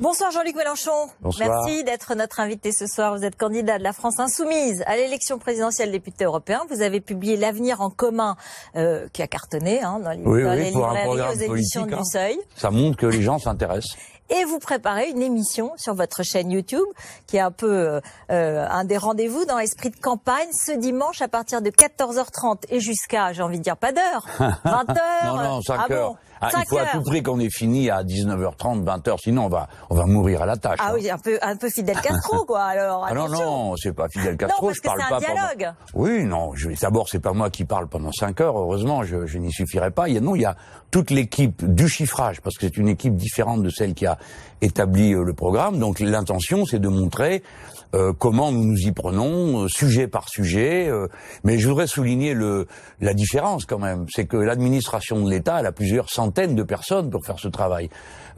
Bonsoir Jean-Luc Mélenchon. Merci d'être notre invité ce soir. Vous êtes candidat de la France insoumise à l'élection présidentielle député européen. Vous avez publié L'avenir en commun euh, qui a cartonné hein, dans, les, éditions du hein. Seuil. Ça montre que les gens s'intéressent. Et vous préparez une émission sur votre chaîne YouTube qui est un peu euh, euh, un des rendez-vous dans l'esprit de campagne ce dimanche à partir de 14h30 et jusqu'à, j'ai envie de dire pas d'heure, 20h. non, non, 5 ah, il faut à tout prix qu'on ait fini à 19h30, 20h, sinon on va, on va mourir à la tâche. Ah hein. oui, un peu, un peu Fidel Castro, quoi, alors. Ah non, non, c'est pas Fidel Castro, non, parce je parle un pas. Dialogue. Oui, non, d'abord, c'est pas moi qui parle pendant 5 heures, heureusement, je, je n'y suffirais pas. Il y a, non, il y a toute l'équipe du chiffrage, parce que c'est une équipe différente de celle qui a établi euh, le programme. Donc l'intention, c'est de montrer euh, comment nous nous y prenons, euh, sujet par sujet. mais je voudrais souligner le, la différence quand même, c'est que l'administration de l'État, elle a plusieurs centres, centaines de personnes pour faire ce travail.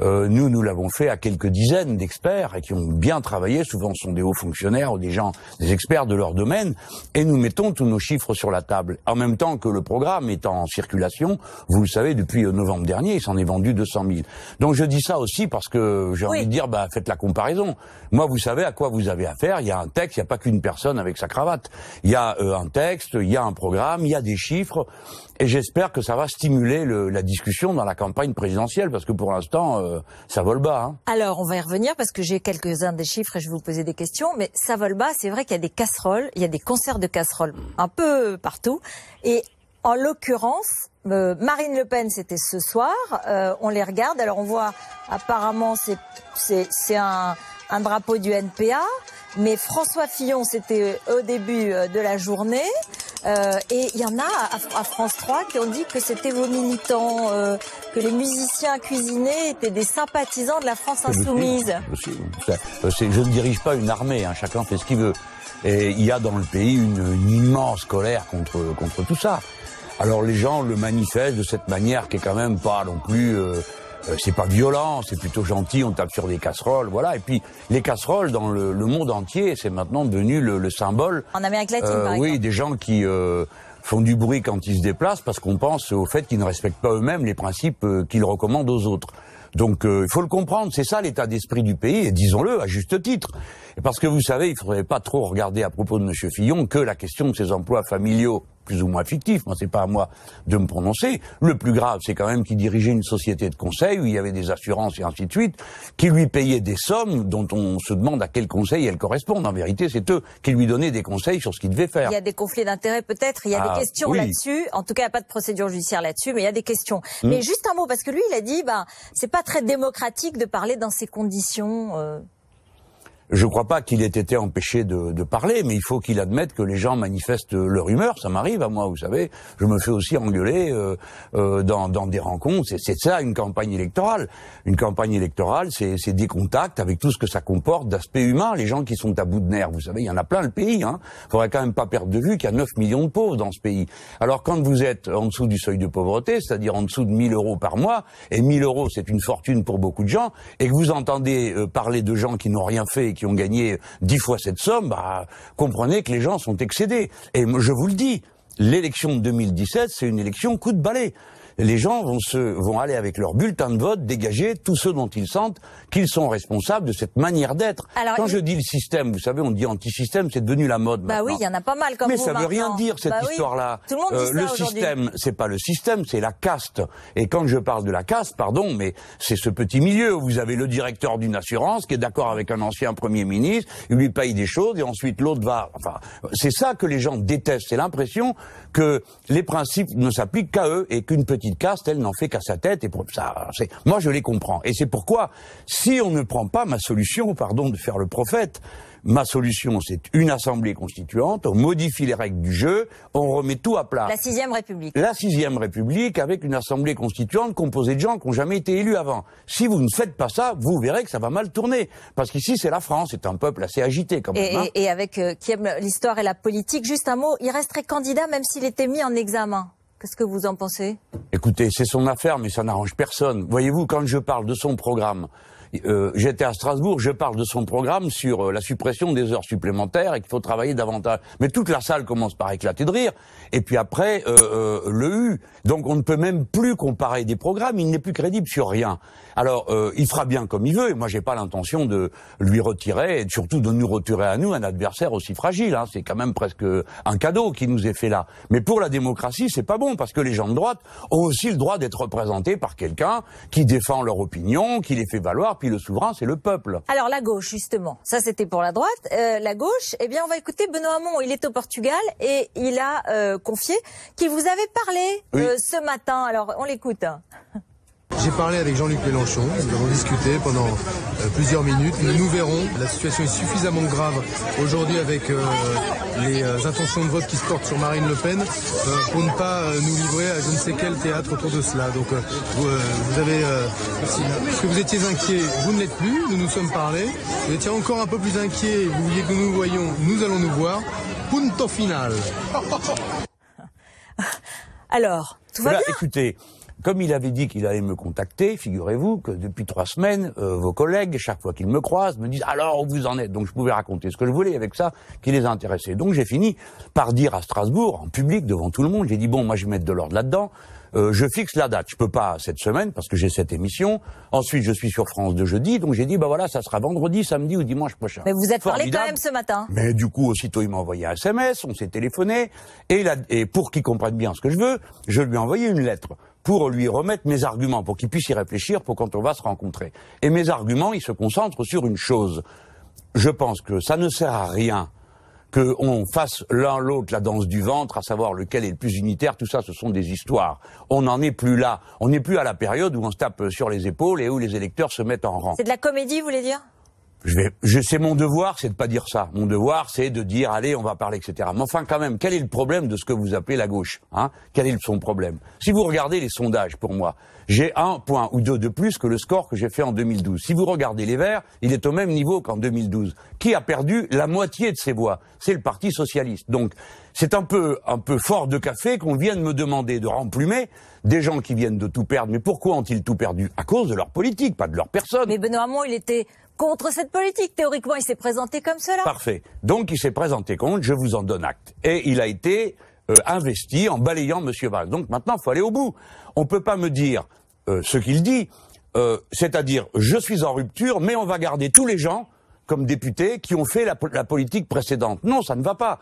Euh, nous, nous l'avons fait à quelques dizaines d'experts et qui ont bien travaillé. Souvent, ce sont des hauts fonctionnaires ou des gens, des experts de leur domaine. Et nous mettons tous nos chiffres sur la table. En même temps que le programme est en circulation, vous le savez, depuis euh, novembre dernier, il s'en est vendu 200 000. Donc je dis ça aussi parce que j'ai envie de dire, bah, faites la comparaison. Moi, vous savez à quoi vous avez affaire. Il y a un texte, il n'y a pas qu'une personne avec sa cravate. Il y a euh, un texte, il y a un programme, il y a des chiffres. Et j'espère que ça va stimuler le, la discussion dans la campagne présidentielle, parce que pour l'instant, euh, ça vole bas. Hein. Alors, on va y revenir, parce que j'ai quelques-uns des chiffres et je vais vous poser des questions. Mais ça vole bas, c'est vrai qu'il y a des casseroles, il y a des concerts de casseroles un peu partout. Et en l'occurrence, euh, Marine Le Pen, c'était ce soir. Euh, on les regarde. Alors, on voit apparemment, c'est un, un drapeau du NPA. Mais François Fillon, c'était au début de la journée. Euh, et il y en a à, France 3 qui ont dit que c'était vos militants, euh, que les musiciens cuisinés étaient des sympathisants de la France insoumise. Euh, je, ne dirige pas une armée, hein, chacun fait ce qu'il veut. Et il y a dans le pays une, immense colère contre, contre tout ça. Alors les gens le manifestent de cette manière qui est quand même pas non plus euh, c'est pas violent, c'est plutôt gentil, on tape sur des casseroles, voilà. Et puis les casseroles dans le, monde entier, c'est maintenant devenu le, symbole. En Amérique latine, euh, par exemple. Oui, des gens qui euh, font du bruit quand ils se déplacent parce qu'on pense au fait qu'ils ne respectent pas eux-mêmes les principes qu'ils recommandent aux autres. Donc il faut le comprendre, c'est ça l'état d'esprit du pays, et disons-le à juste titre. parce que vous savez, il ne faudrait pas trop regarder à propos de M. Fillon que la question de ses emplois familiaux plus ou moins fictif, moi c'est pas à moi de me prononcer. Le plus grave, c'est quand même qu'il dirigeait une société de conseil où il y avait des assurances et ainsi de suite, qui lui payaient des sommes dont on se demande à quel conseil elles correspondent. En vérité, c'est eux qui lui donnaient des conseils sur ce qu'il devait faire. Il y a des conflits d'intérêts peut-être, il y a des ah, questions là-dessus. En tout cas, il n'y a pas de procédure judiciaire là-dessus, mais il y a des questions. Mm. Mais juste un mot, parce que lui, il a dit, bah, c'est pas très démocratique de parler dans ces conditions. Euh je ne crois pas qu'il ait été empêché de, de parler, mais il faut qu'il admette que les gens manifestent leur humeur. Ça m'arrive à moi, vous savez. Je me fais aussi engueuler euh, euh, dans, dans, des rencontres. C'est ça une campagne électorale. Une campagne électorale, c'est des contacts avec tout ce que ça comporte d'aspect humain, Les gens qui sont à bout de nerfs, vous savez, il y en a plein le pays. Hein. Faudrait quand même pas perdre de vue qu'il y a 9 millions de pauvres dans ce pays. Alors quand vous êtes en dessous du seuil de pauvreté, c'est-à-dire en dessous de 1000 euros par mois, et 1000 euros c'est une fortune pour beaucoup de gens, et que vous entendez euh, parler de gens qui n'ont rien fait qui ont gagné dix fois cette somme, bah, comprenez que les gens sont excédés. Et je vous le dis, l'élection de 2017, c'est une élection coup de balai les gens vont, se, vont aller avec leur bulletin de vote dégager tous ceux dont ils sentent qu'ils sont responsables de cette manière d'être. Quand je dis le système, vous savez, on dit anti-système, c'est devenu la mode. Bah oui, il y en a pas mal comme Mais ça ne veut rien dire cette bah histoire-là. le euh, système, c'est pas le système, c'est la caste. Et quand je parle de la caste, pardon, mais c'est ce petit milieu où vous avez le directeur d'une assurance qui est d'accord avec un ancien premier ministre, il lui paye des choses et ensuite l'autre va. Enfin, c'est ça que les gens détestent. C'est l'impression que les principes ne s'appliquent qu'à eux et qu'une petite petite caste, elle n'en fait qu'à sa tête. Et ça, moi, je les comprends. Et c'est pourquoi, si on ne prend pas ma solution, pardon de faire le prophète, ma solution, c'est une assemblée constituante, on modifie les règles du jeu, on remet tout à plat. La sixième république. La sixième république avec une assemblée constituante composée de gens qui n'ont jamais été élus avant. Si vous ne faites pas ça, vous verrez que ça va mal tourner. Parce qu'ici, c'est la France, c'est un peuple assez agité quand même. Hein. Et, et avec qui euh, aime l'histoire et la politique, juste un mot, il resterait candidat même s'il était mis en examen. Qu'est-ce que vous en pensez Écoutez, c'est son affaire, mais ça n'arrange personne. Voyez-vous, quand je parle de son programme, euh, j'étais à Strasbourg, je parle de son programme sur euh, la suppression des heures supplémentaires et qu'il faut travailler davantage. Mais toute la salle commence par éclater de rire, et puis après, euh, le U. Donc on ne peut même plus comparer des programmes, il n'est plus crédible sur rien. Alors, euh, il fera bien comme il veut, et moi, n'ai pas l'intention de lui retirer, et surtout de nous retirer à nous un adversaire aussi fragile. Hein. C'est quand même presque un cadeau qui nous est fait là. Mais pour la démocratie, c'est pas bon, parce que les gens de droite ont aussi le droit d'être représentés par quelqu'un qui défend leur opinion, qui les fait valoir, puis le souverain, c'est le peuple. Alors, la gauche, justement, ça c'était pour la droite. Euh, la gauche, eh bien, on va écouter Benoît Hamon, il est au Portugal, et il a euh, confié qu'il vous avait parlé ce matin. Alors, on l'écoute. J'ai parlé avec Jean-Luc Mélenchon, nous avons discuté pendant euh, plusieurs minutes. Nous nous verrons. La situation est suffisamment grave aujourd'hui avec euh, les euh, intentions de vote qui se portent sur Marine Le Pen pour ne pas nous livrer à je ne sais quel théâtre autour de cela. Donc vous, avez, parce que vous étiez inquiet, vous ne l'êtes plus. Nous nous sommes parlé. Vous étiez encore un peu plus inquiet. Vous vouliez que nous nous voyions. Nous allons nous voir. Punto final. Alors, tout va bien. Écoutez. Comme il avait dit qu'il allait me contacter, figurez-vous que depuis trois semaines, euh, vos collègues, chaque fois qu'ils me croisent, me disent alors où vous en êtes. Donc je pouvais raconter ce que je voulais avec ça qui les intéressait. Donc j'ai fini par dire à Strasbourg, en public, devant tout le monde, j'ai dit bon, moi je vais mettre de l'ordre là-dedans. Euh, je fixe la date. Je peux pas cette semaine parce que j'ai cette émission. Ensuite, je suis sur France de jeudi, donc j'ai dit bah voilà, ça sera vendredi, samedi ou dimanche prochain. Mais vous êtes parlé quand même ce matin. Mais du coup, aussitôt il m'a envoyé un SMS, on s'est téléphoné et, et pour qu'il comprenne bien ce que je veux, je lui ai envoyé une lettre pour lui remettre mes arguments, pour qu'il puisse y réfléchir pour quand on va se rencontrer. Et mes arguments, ils se concentrent sur une chose. Je pense que ça ne sert à rien qu'on fasse l'un l'autre la danse du ventre, à savoir lequel est le plus unitaire, tout ça, ce sont des histoires. On n'en est plus là. On n'est plus à la période où on se tape sur les épaules et où les électeurs se mettent en rang. C'est de la comédie, vous voulez dire je sais, mon devoir, c'est de pas dire ça. Mon devoir, c'est de dire, allez, on va parler, etc. Mais enfin, quand même, quel est le problème de ce que vous appelez la gauche hein Quel est son problème Si vous regardez les sondages, pour moi, j'ai un point ou deux de plus que le score que j'ai fait en 2012. Si vous regardez les Verts, il est au même niveau qu'en 2012. Qui a perdu la moitié de ses voix C'est le Parti socialiste. Donc, c'est un peu, un peu fort de café qu'on vienne me demander de remplumer des gens qui viennent de tout perdre. Mais pourquoi ont-ils tout perdu À cause de leur politique, pas de leur personne. Mais Benoît Hamon, il était contre cette politique. Théoriquement, il s'est présenté comme cela. Parfait. Donc il s'est présenté contre, je vous en donne acte. Et il a été euh, investi en balayant M. Valls. Donc maintenant, il faut aller au bout. On ne peut pas me dire euh, ce qu'il dit, euh, c'est-à-dire je suis en rupture, mais on va garder tous les gens comme députés qui ont fait la, la politique précédente. Non, ça ne va pas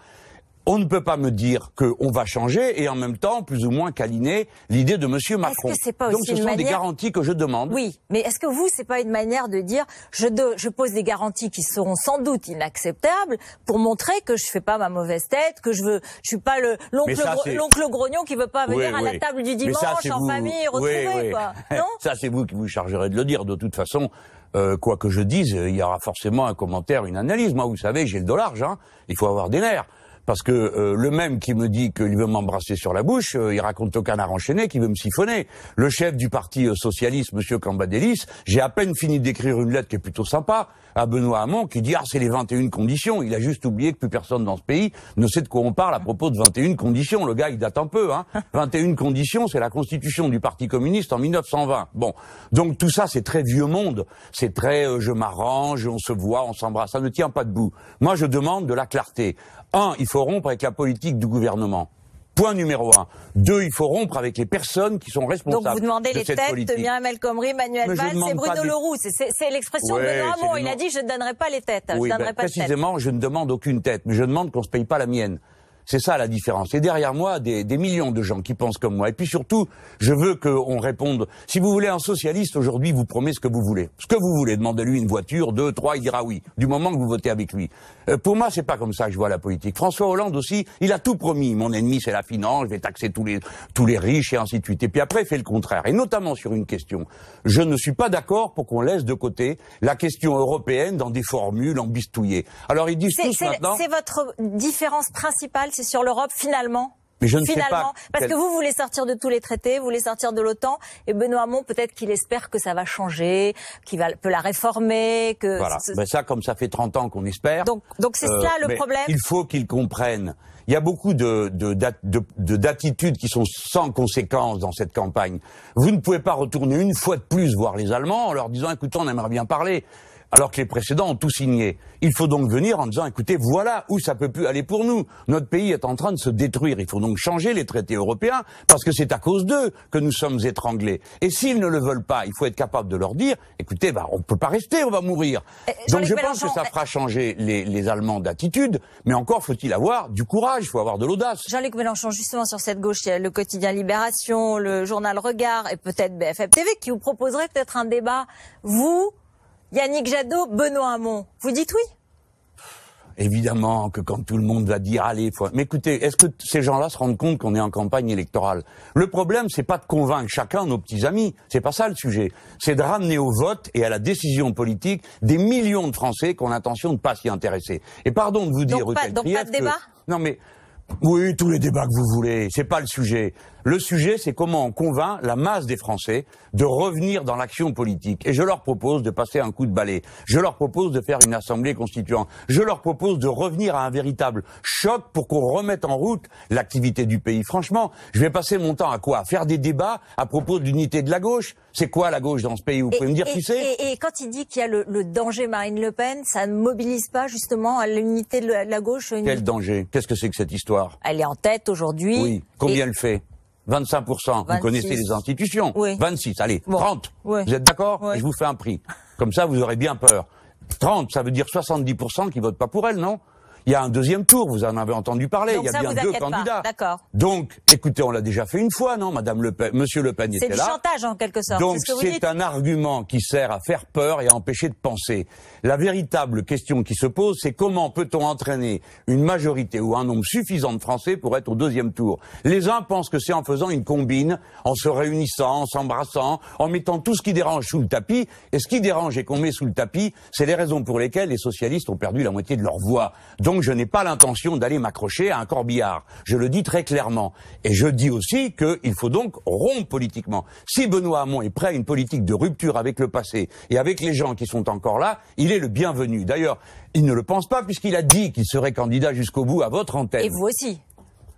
on ne peut pas me dire qu'on va changer et en même temps, plus ou moins, caliner l'idée de M. Macron. Que pas Donc ce sont des garanties que je demande. Oui, mais est-ce que vous, c'est pas une manière de dire je, pose des garanties qui seront sans doute inacceptables pour montrer que je fais pas ma mauvaise tête, que je veux, je suis pas l'oncle grognon qui veut pas venir à la table du dimanche en famille retrouver quoi. Non ça c'est vous qui vous chargerez de le dire. De toute façon, euh, quoi que je dise, il y aura forcément un commentaire, une analyse. Moi, vous savez, j'ai le dollar, hein. Il faut avoir des nerfs. Parce que euh, le même qui me dit qu'il veut m'embrasser sur la bouche, euh, il raconte au canard enchaîné qu'il veut me siphonner. Le chef du parti euh, socialiste, Monsieur Cambadélis, j'ai à peine fini d'écrire une lettre qui est plutôt sympa à Benoît Hamon qui dit « Ah, c'est les 21 conditions ». Il a juste oublié que plus personne dans ce pays ne sait de quoi on parle à propos de 21 conditions. Le gars, il date un peu. Hein. 21 conditions, c'est la constitution du Parti communiste en 1920. Bon, donc tout ça, c'est très vieux monde. C'est très je m'arrange, on se voit, on s'embrasse. Ça ne tient pas debout. Moi, je demande de la clarté. Un, il faut rompre avec la politique du gouvernement. Point numéro un. Deux, il faut rompre avec les personnes qui sont responsables. Donc vous demandez les têtes de Myriam El Manuel Valls et Bruno Leroux. C'est l'expression de Benoît Il a dit je ne donnerai pas les têtes. Oui, je ben, pas précisément, je ne demande aucune tête, mais je demande qu'on ne se paye pas la mienne. C'est ça la différence. Et derrière moi, des, millions de gens qui pensent comme moi. Et puis surtout, je veux qu'on réponde. Si vous voulez un socialiste aujourd'hui, vous promet ce que vous voulez. Ce que vous voulez, demandez-lui une voiture, deux, trois, il dira oui. Du moment que vous votez avec lui. Euh, pour moi, c'est pas comme ça que je vois la politique. François Hollande aussi, il a tout promis. Mon ennemi, c'est la finance. Je vais taxer tous les tous les riches et ainsi de suite. Et puis après, il fait le contraire. Et notamment sur une question. Je ne suis pas d'accord pour qu'on laisse de côté la question européenne dans des formules embistouillées. Alors ils disent maintenant. C'est votre différence principale c'est sur l'Europe finalement mais je ne sais pas parce que vous voulez sortir de tous les traités, vous voulez sortir de l'OTAN, et Benoît Hamon, peut-être qu'il espère que ça va changer, qu'il peut la réformer, que... Voilà, mais ben ça, comme ça fait 30 ans qu'on espère... Donc, c'est ça euh, le problème Il faut qu'ils comprennent. Il y a beaucoup de, d'attitudes qui sont sans conséquence dans cette campagne. Vous ne pouvez pas retourner une fois de plus voir les Allemands en leur disant, écoutez, on aimerait bien parler alors que les précédents ont tout signé. Il faut donc venir en disant, écoutez, voilà où ça peut plus aller pour nous. Notre pays est en train de se détruire. Il faut donc changer les traités européens parce que c'est à cause d'eux que nous sommes étranglés. Et s'ils ne le veulent pas, il faut être capable de leur dire, écoutez, bah, on peut pas rester, on va mourir. Eh, donc je pense que ça eh fera changer les, les Allemands d'attitude, mais encore faut-il avoir du courage, il faut avoir de l'audace. Jean-Luc Mélenchon, justement, sur cette gauche, il y a le quotidien Libération, le journal Regard et peut-être BFM TV qui vous proposerait peut-être un débat, vous, Yannick Jadot, Benoît Hamon, vous dites oui Évidemment que quand tout le monde va dire allez, mais écoutez, est-ce que ces gens-là se rendent compte qu'on est en campagne électorale Le problème, c'est pas de convaincre chacun nos petits amis, c'est pas ça le sujet. C'est de ramener au vote et à la décision politique des millions de Français qui ont l'intention de ne pas s'y intéresser. Et pardon de vous dire, donc pas, de débat Non mais oui, tous les débats que vous voulez, c'est pas le sujet. Le sujet, c'est comment on convainc la masse des Français de revenir dans l'action politique. Et je leur propose de passer un coup de balai. Je leur propose de faire une assemblée constituante. Je leur propose de revenir à un véritable choc pour qu'on remette en route l'activité du pays. Franchement, je vais passer mon temps à quoi à Faire des débats à propos de l'unité de la gauche C'est quoi la gauche dans ce pays Vous pouvez me dire, tu sais et, quand il dit qu'il y a le, danger Marine Le Pen, ça ne mobilise pas justement l'unité de la gauche Quel danger Qu'est-ce que c'est que cette histoire Elle est en tête aujourd'hui. Oui. Combien elle fait 25%, vous connaissez les institutions. Oui. 26, allez, 30. Vous êtes d'accord Je vous fais un prix. Comme ça, vous aurez bien peur. 30, ça veut dire 70% qui votent pas pour elle, non il y a un deuxième tour, vous en avez entendu parler, il y a bien deux candidats. Donc, écoutez, on l'a déjà fait une fois, non, Madame Le Pen, Monsieur Le Pen était là. C'est du chantage en quelque sorte. Donc c'est un argument qui sert à faire peur et à empêcher de penser. La véritable question qui se pose, c'est comment peut-on entraîner une majorité ou un nombre suffisant de Français pour être au deuxième tour Les uns pensent que c'est en faisant une combine, en se réunissant, en s'embrassant, en mettant tout ce qui dérange sous le tapis. Et ce qui dérange et qu'on met sous le tapis, c'est les raisons pour lesquelles les socialistes ont perdu la moitié de leur voix. Donc je n'ai pas l'intention d'aller m'accrocher à un corbillard. Je le dis très clairement. Et je dis aussi qu'il faut donc rompre politiquement. Si Benoît Hamon est prêt à une politique de rupture avec le passé et avec les gens qui sont encore là, il est le bienvenu. D'ailleurs, il ne le pense pas puisqu'il a dit qu'il serait candidat jusqu'au bout à votre antenne. Et vous aussi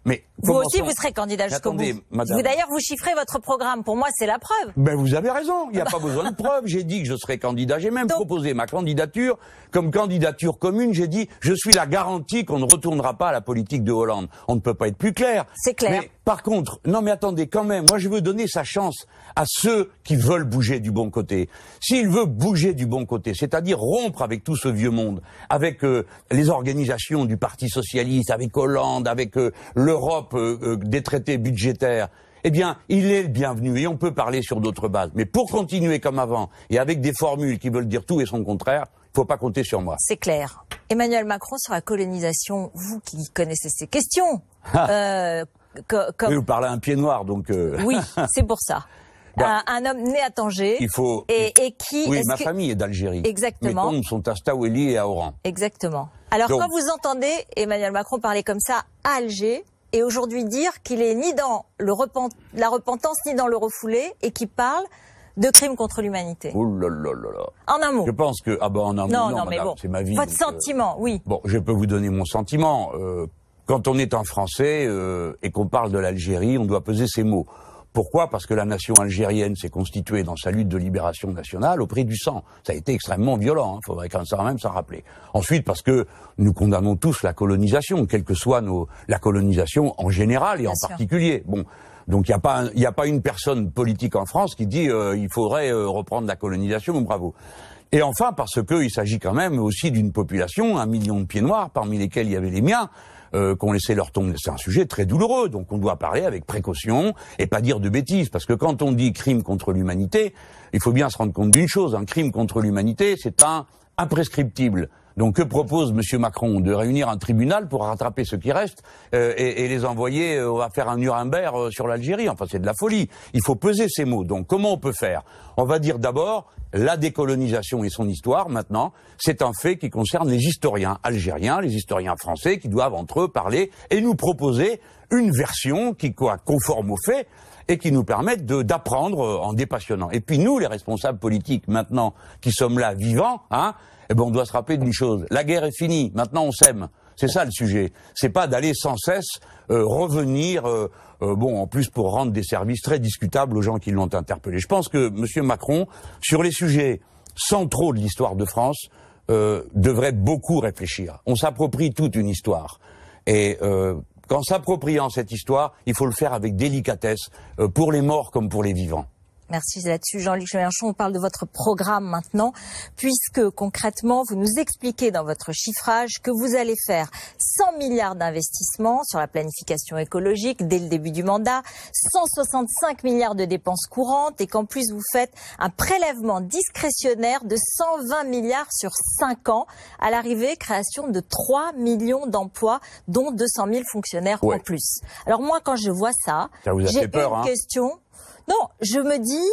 mais vous aussi, vous serez candidat jusqu'au bout. Vous d'ailleurs, vous chiffrez votre programme. Pour moi, c'est la preuve. Ben, vous avez raison. Il n'y a ah bah. pas besoin de preuve. J'ai dit que je serai candidat. J'ai même proposé ma candidature comme candidature commune. J'ai dit, je suis la garantie qu'on ne retournera pas à la politique de Hollande. On ne peut pas être plus clair. C'est clair. Par contre, non mais attendez, quand même, moi je veux donner sa chance à ceux qui veulent bouger du bon côté. S'il veut bouger du bon côté, c'est-à-dire rompre avec tout ce vieux monde, avec euh, les organisations du Parti socialiste, avec Hollande, avec euh, l'Europe euh, des traités budgétaires, eh bien, il est le bienvenu et on peut parler sur d'autres bases. Mais pour continuer comme avant et avec des formules qui veulent dire tout et son contraire, il faut pas compter sur moi. C'est clair. Emmanuel Macron sur la colonisation, vous qui connaissez ces questions, que, vous parlez un pied noir, donc. Euh, oui, c'est pour ça. Bah, un, homme né à Tanger. Il faut. Et, qui. Oui, ma famille est d'Algérie. Exactement. Mes parents sont à Staoueli et à Oran. Exactement. Alors quand vous entendez Emmanuel Macron parler comme ça à Alger et aujourd'hui dire qu'il est ni dans le repent... la repentance ni dans le refoulé et qu'il parle de crimes contre l'humanité. Oh là là En un mot. Je pense que ah ben en un mot. Non, non, mais bon. C'est ma vie. Votre euh, sentiment, oui. Bon, je peux vous donner mon sentiment. Euh, quand on est en français euh, et qu'on parle de l'Algérie, on doit peser ses mots. Pourquoi Parce que la nation algérienne s'est constituée dans sa lutte de libération nationale au prix du sang. Ça a été extrêmement violent, il hein, faudrait quand même s'en rappeler. Ensuite, parce que nous condamnons tous la colonisation, quelle que soit nos, la colonisation en général et en particulier. Bon, donc il n'y a, pas une personne politique en France qui dit euh, il faudrait euh, reprendre la colonisation, bravo. Et enfin, parce qu'il s'agit quand même aussi d'une population, un million de pieds noirs, parmi lesquels il y avait les miens, euh, qu'on laissait leur tomber. C'est un sujet très douloureux, donc on doit parler avec précaution et pas dire de bêtises, parce que quand on dit crime contre l'humanité, il faut bien se rendre compte d'une chose, un crime contre l'humanité, c'est un imprescriptible. Donc que propose M. Macron De réunir un tribunal pour rattraper ceux qui restent euh, et, les envoyer à euh, faire un Nuremberg euh, sur l'Algérie. Enfin, c'est de la folie. Il faut peser ces mots. Donc comment on peut faire On va dire d'abord la décolonisation et son histoire maintenant, c'est un fait qui concerne les historiens algériens, les historiens français qui doivent entre eux parler et nous proposer une version qui soit conforme aux faits et qui nous permettent d'apprendre euh, en dépassionnant. Et puis nous, les responsables politiques, maintenant, qui sommes là, vivants, hein, eh ben on doit se rappeler d'une chose. La guerre est finie, maintenant on s'aime. C'est ça le sujet. C'est pas d'aller sans cesse euh, revenir, euh, bon, en plus pour rendre des services très discutables aux gens qui l'ont interpellé. Je pense que M. Macron, sur les sujets centraux de l'histoire de France, devrait beaucoup réfléchir. On s'approprie toute une histoire. Et qu'en s'appropriant cette histoire, il faut le faire avec délicatesse, euh, pour les morts comme pour les vivants. Merci là-dessus, Jean-Luc Mélenchon. On parle de votre programme maintenant, puisque concrètement, vous nous expliquez dans votre chiffrage que vous allez faire 100 milliards d'investissements sur la planification écologique dès le début du mandat, 165 milliards de dépenses courantes, et qu'en plus, vous faites un prélèvement discrétionnaire de 120 milliards sur 5 ans. À l'arrivée, création de 3 millions d'emplois, dont 200 000 fonctionnaires en plus. Alors moi, quand je vois ça, j'ai une hein. question non, je me dis,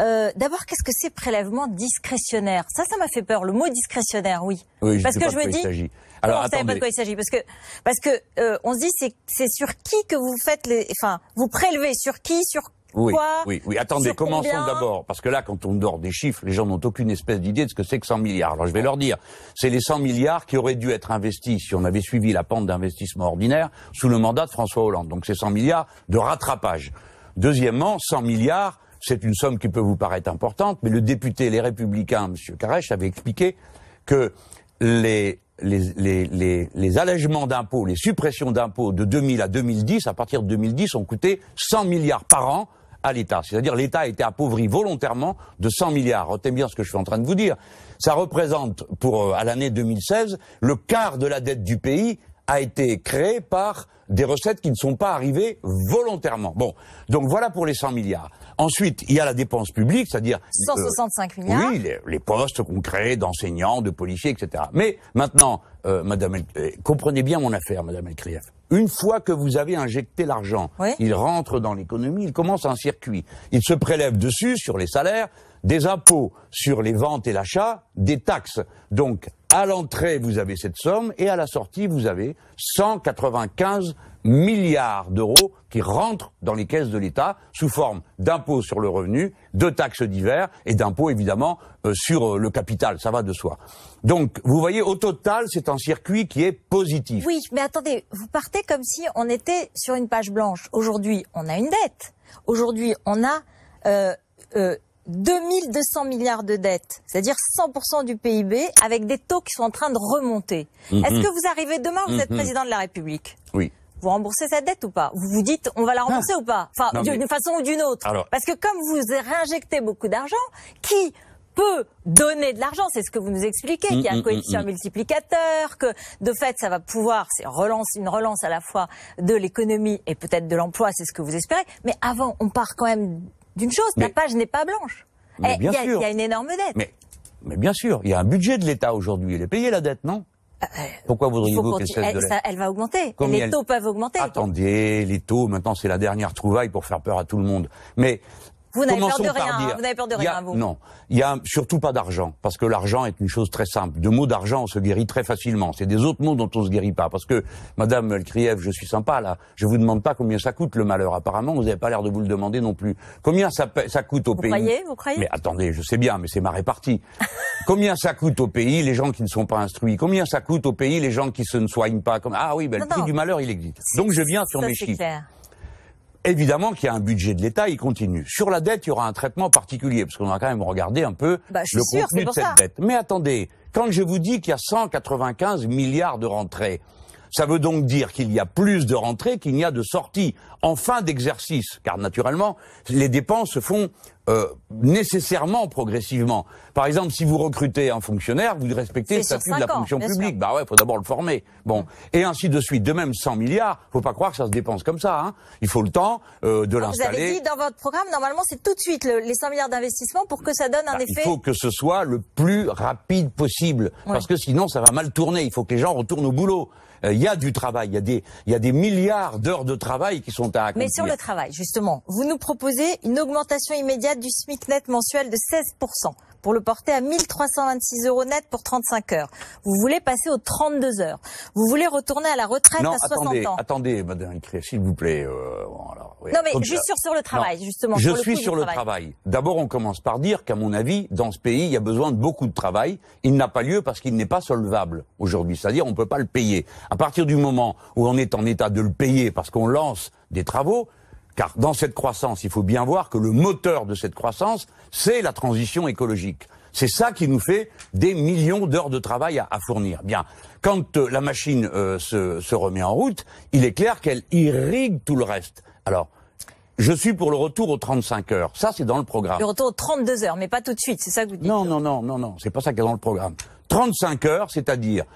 euh, d'abord, qu'est-ce que c'est prélèvement discrétionnaire Ça, ça m'a fait peur. Le mot discrétionnaire, oui. oui je parce que je me dis, alors, non, pas de quoi il s'agit parce que parce que euh, on se dit c'est c'est sur qui que vous faites les, enfin vous prélevez sur qui sur Quoi oui, oui. Attendez, commençons d'abord, parce que là, quand on dort des chiffres, les gens n'ont aucune espèce d'idée de ce que c'est que 100 milliards. Alors je vais leur dire, c'est les 100 milliards qui auraient dû être investis, si on avait suivi la pente d'investissement ordinaire, sous le mandat de François Hollande. Donc c'est 100 milliards de rattrapage. Deuxièmement, 100 milliards, c'est une somme qui peut vous paraître importante, mais le député Les Républicains, M. Karech, avait expliqué que les, les, les allègements d'impôts, les suppressions d'impôts de 2000 à 2010, à partir de 2010, ont coûté 100 milliards par an à l'État. C'est-à-dire l'État a été appauvri volontairement de 100 milliards. Retenez bien ce que je suis en train de vous dire. Ça représente, pour euh, à l'année 2016, le quart de la dette du pays a été créé par des recettes qui ne sont pas arrivées volontairement. Bon, donc voilà pour les 100 milliards. Ensuite, il y a la dépense publique, c'est-à-dire 165 euh, milliards. Oui, les, postes qu'on crée d'enseignants, de policiers, etc. Mais maintenant, euh, Madame, eh, comprenez bien mon affaire, Madame El une fois que vous avez injecté l'argent, il rentre dans l'économie, il commence un circuit. Il se prélève dessus sur les salaires, des impôts sur les ventes et l'achat, des taxes. Donc, à l'entrée, vous avez cette somme et à la sortie, vous avez 195 milliards d'euros qui rentrent dans les caisses de l'État sous forme d'impôts sur le revenu, de taxes divers et d'impôts évidemment euh, sur euh, le capital, ça va de soi. Donc vous voyez, au total, c'est un circuit qui est positif. Oui, mais attendez, vous partez comme si on était sur une page blanche. Aujourd'hui, on a une dette. Aujourd'hui, on a... Euh, 2200 euh, milliards de dettes, c'est-à-dire 100% du PIB, avec des taux qui sont en train de remonter. Mm-hmm. Est-ce que vous arrivez demain, vous êtes mm-hmm. président de la République Oui vous remboursez cette dette ou pas Vous vous dites, on va la rembourser ou pas Enfin, d'une façon ou d'une autre. Alors... Parce que comme vous réinjectez beaucoup d'argent, qui peut donner de l'argent, c'est ce que vous nous expliquez, qu'il y a un mm, mm, coefficient mm, multiplicateur, que de fait ça va pouvoir, c'est relance, une relance à la fois de l'économie et peut-être de l'emploi, c'est ce que vous espérez. Mais avant, on part quand même d'une chose, la page n'est pas blanche. Eh, il y, y, a une énorme dette. Mais... Mais bien sûr, il y a un budget de l'État aujourd'hui. Il est payé la dette, non euh, Pourquoi voudriez-vous qu'elle cesse de Elle va augmenter. les taux peuvent augmenter. Attendez, les taux, maintenant c'est la dernière trouvaille pour faire peur à tout le monde. Mais Hein. Vous n'avez peur de rien. vous n'avez peur de rien, Non, il n'y a surtout pas d'argent, parce que l'argent est une chose très simple. De mots d'argent, on se guérit très facilement. C'est des autres mots dont on se guérit pas, parce que Madame Melkriev, je suis sympa là. Je vous demande pas combien ça coûte le malheur. Apparemment, vous n'avez pas l'air de vous le demander non plus. Combien ça, coûte au vous pays croyez, Vous croyez Mais attendez, je sais bien, mais c'est ma répartie. combien ça coûte au pays les gens qui ne sont pas instruits Combien ça coûte au pays les gens qui se ne soignent pas Ah oui, ben, le prix du malheur, il existe. Donc je viens sur mes chiffres évidemment qu'il y a un budget de l'État, il continue. Sur la dette, il y aura un traitement particulier, parce qu'on va quand même regarder un peu bah, le contenu de cette dette. Mais attendez, quand je vous dis qu'il y a 195 milliards de rentrées, ça veut donc dire qu'il y a plus de rentrées qu'il n'y a de sorties en fin d'exercice, car naturellement, les dépenses se font euh, nécessairement progressivement. Par exemple, si vous recrutez un fonctionnaire, vous respectez le statut de la fonction publique. Il Bah ouais, faut d'abord le former. Bon, mm. et ainsi de suite. De même, 100 milliards, faut pas croire que ça se dépense comme ça. Hein. Il faut le temps euh, de l'installer. Ah, vous avez dit dans votre programme, normalement, c'est tout de suite les 100 milliards d'investissement pour que ça donne un bah, effet. Il faut que ce soit le plus rapide possible, parce que sinon, ça va mal tourner. Il faut que les gens retournent au boulot. Euh, il y a du travail, il y, a des, y a des milliards d'heures de travail qui sont à accomplir. Mais sur le travail, justement, vous nous proposez une augmentation immédiate du SMIC net mensuel de 16% pour le porter à 1326 euros net pour 35 heures. Vous voulez passer aux 32 heures. Vous voulez retourner à la retraite à 60 attendez, ans. Attendez, Madame s'il vous plaît. Euh, non, mais juste euh, sur, le travail, justement. Je suis sur le travail. D'abord, on commence par dire qu'à mon avis, dans ce pays, il y a besoin de beaucoup de travail. Il n'a pas lieu parce qu'il n'est pas solvable aujourd'hui. C'est-à-dire, on ne peut pas le payer. À partir du moment où on est en état de le payer parce qu'on lance des travaux, car dans cette croissance, il faut bien voir que le moteur de cette croissance, c'est la transition écologique. C'est ça qui nous fait des millions d'heures de travail à, fournir. Bien, quand euh, la machine euh, se, remet en route, il est clair qu'elle irrigue tout le reste. Alors, je suis pour le retour aux 35 heures. Ça, c'est dans le programme. Le retour aux 32 heures, mais pas tout de suite, c'est ça que vous dites Non, non, non, non, non, c'est pas ça qui est dans le programme. 35 heures, c'est-à-dire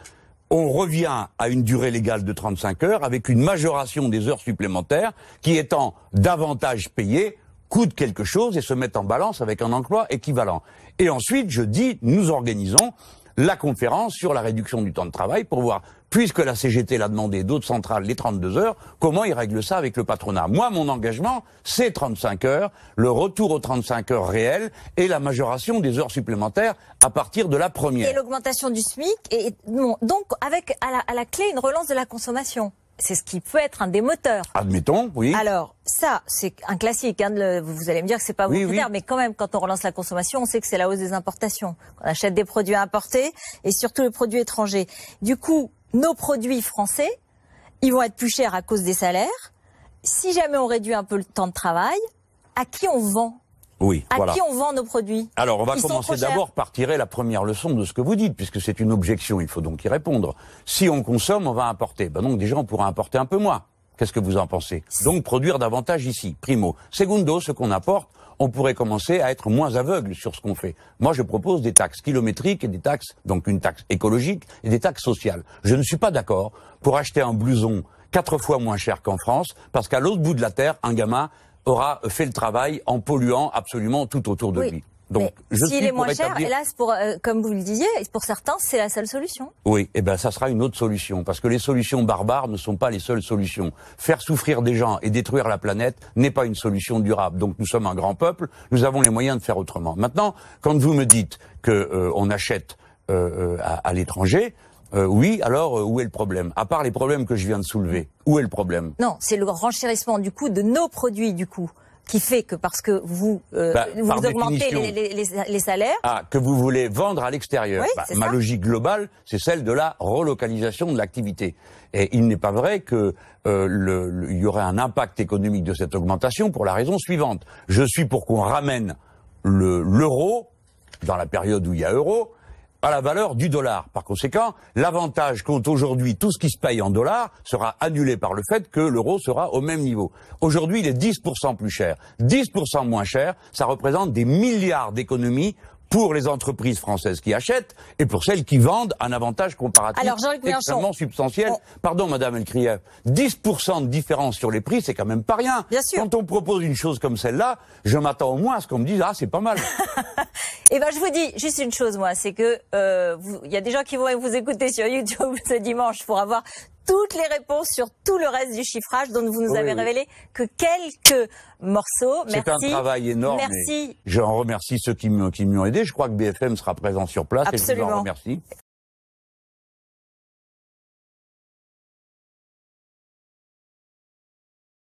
on revient à une durée légale de 35 heures avec une majoration des heures supplémentaires qui étant davantage payées, coûte quelque chose et se mettent en balance avec un emploi équivalent. Et ensuite, je dis, nous organisons la conférence sur la réduction du temps de travail pour voir, puisque la CGT l'a demandé, d'autres centrales, les 32 heures, comment ils règlent ça avec le patronat. Moi, mon engagement, c'est 35 heures, le retour aux 35 heures réelles et la majoration des heures supplémentaires à partir de la première. Et l'augmentation du SMIC, et, donc avec à la clé une relance de la consommation c'est ce qui peut être un des moteurs. Admettons, oui. Alors, ça, c'est un classique. Hein, vous allez me dire que c'est pas vous mais quand même, quand on relance la consommation, on sait que c'est la hausse des importations. On achète des produits importés et surtout les produits étrangers. Du coup, nos produits français, ils vont être plus chers à cause des salaires. Si jamais on réduit un peu le temps de travail, à qui on vend oui. À qui on vend nos produits Alors, on va commencer d'abord par tirer la première leçon de ce que vous dites, puisque c'est une objection. Il faut donc y répondre. Si on consomme, on va importer. Ben donc, déjà, on pourra importer un peu moins. Qu'est-ce que vous en pensez Donc, produire davantage ici, primo. Segundo, ce qu'on apporte, on pourrait commencer à être moins aveugle sur ce qu'on fait. Moi, je propose des taxes kilométriques et des taxes, donc une taxe écologique et des taxes sociales. Je ne suis pas d'accord pour acheter un blouson quatre fois moins cher qu'en France, parce qu'à l'autre bout de la terre, un gamin aura fait le travail en polluant absolument tout autour de lui. Donc, s'il est moins cher, hélas, pour, euh, comme vous le disiez, pour certains, c'est la seule solution. Oui, et eh ben ça sera une autre solution, parce que les solutions barbares ne sont pas les seules solutions. Faire souffrir des gens et détruire la planète n'est pas une solution durable. Donc, nous sommes un grand peuple, nous avons les moyens de faire autrement. Maintenant, quand vous me dites que euh, on achète euh, à l'étranger, euh, oui, alors euh, où est le problème À part les problèmes que je viens de soulever, où est le problème Non, c'est le renchérissement du coût de nos produits du coup qui fait que parce que vous euh, bah, vous augmentez les, salaires ah que vous voulez vendre à l'extérieur bah, ma logique globale c'est celle de la relocalisation de l'activité et il n'est pas vrai que y aurait un impact économique de cette augmentation pour la raison suivante je suis pour qu'on ramène l'euro dans la période où il y a euro à la valeur du dollar. Par conséquent, l'avantage compte aujourd'hui tout ce qui se paye en dollars sera annulé par le fait que l'euro sera au même niveau. Aujourd'hui, il est 10% plus cher. 10% moins cher, ça représente des milliards d'économies pour les entreprises françaises qui achètent et pour celles qui vendent un avantage comparatif Alors, extrêmement substantiel. Pardon, Madame Elkrieff, 10% de différence sur les prix, c'est quand même pas rien. Bien sûr. Quand on propose une chose comme celle-là, je m'attends au moins à ce qu'on me dise « Ah, c'est pas mal ». Eh ben, je vous dis juste une chose, moi, c'est que euh, il y a des gens qui vont vous écouter sur YouTube ce dimanche pour avoir toutes les réponses sur tout le reste du chiffrage dont vous nous avez révélé que quelques morceaux. C'est un travail énorme. Merci. Je remercie ceux qui m'ont aidé. Je crois que BFM sera présent sur place et je vous en remercie.